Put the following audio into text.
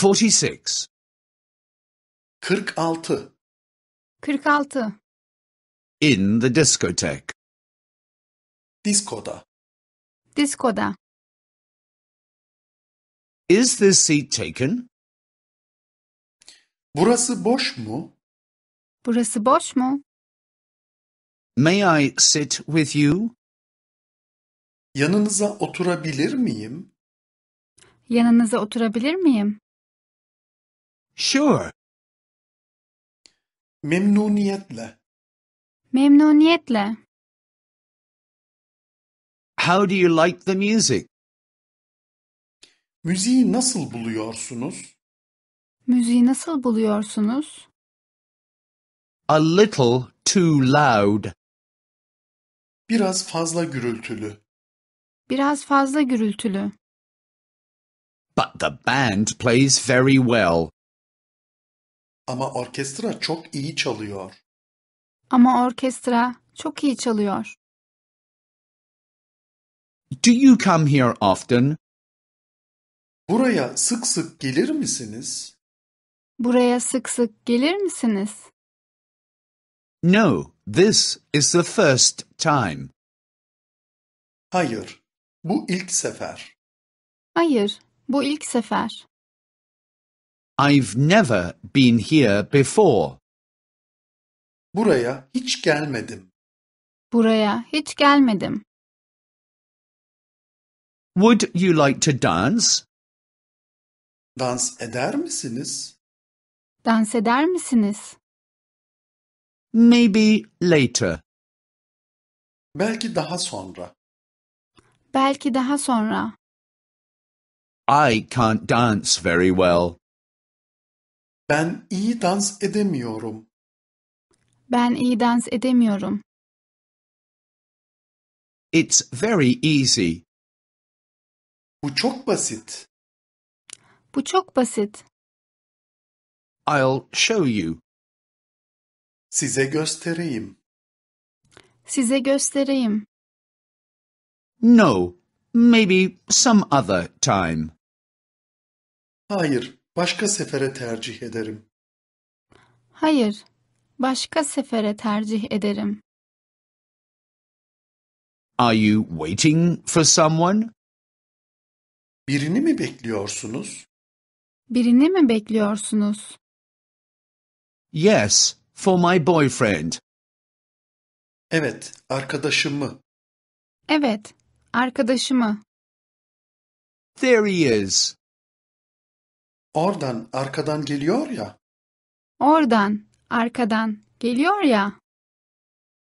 46 46 46 In the discotheque Diskoda Diskoda Is this seat taken? Burası boş mu? Burası boş mu? May I sit with you? Yanınıza oturabilir miyim? Yanınıza oturabilir miyim? Sure. Memnuniyetle. Memnuniyetle. How do you like the music? Müziği nasıl buluyorsunuz? Müziği nasıl buluyorsunuz? A little too loud. Biraz fazla gürültülü. Biraz fazla gürültülü. But the band plays very well. Ama orkestra çok iyi çalıyor. Ama orkestra çok iyi çalıyor. Do you come here often? Buraya sık sık gelir misiniz? Buraya sık sık gelir misiniz? No, this is the first time. Hayır, bu ilk sefer. Hayır, bu ilk sefer. I've never been here before. Buraya hiç gelmedim. Buraya hiç gelmedim. Would you like to dance? Dans eder misiniz? Dans eder misiniz? Maybe later. Belki daha sonra. Belki daha sonra. I can't dance very well. Ben iyi dans edemiyorum. Ben iyi dans edemiyorum. It's very easy. Bu çok basit. Bu çok basit. I'll show you. Size göstereyim. Size göstereyim. No, maybe some other time. Hayır, Başka sefere tercih ederim. Hayır, başka sefere tercih ederim. Are you waiting for someone? Birini mi bekliyorsunuz? Birini mi bekliyorsunuz? Yes, for my boyfriend. Evet, arkadaşımı. Evet, arkadaşımı. There he is. Oradan, arkadan geliyor ya. Oradan, arkadan geliyor ya.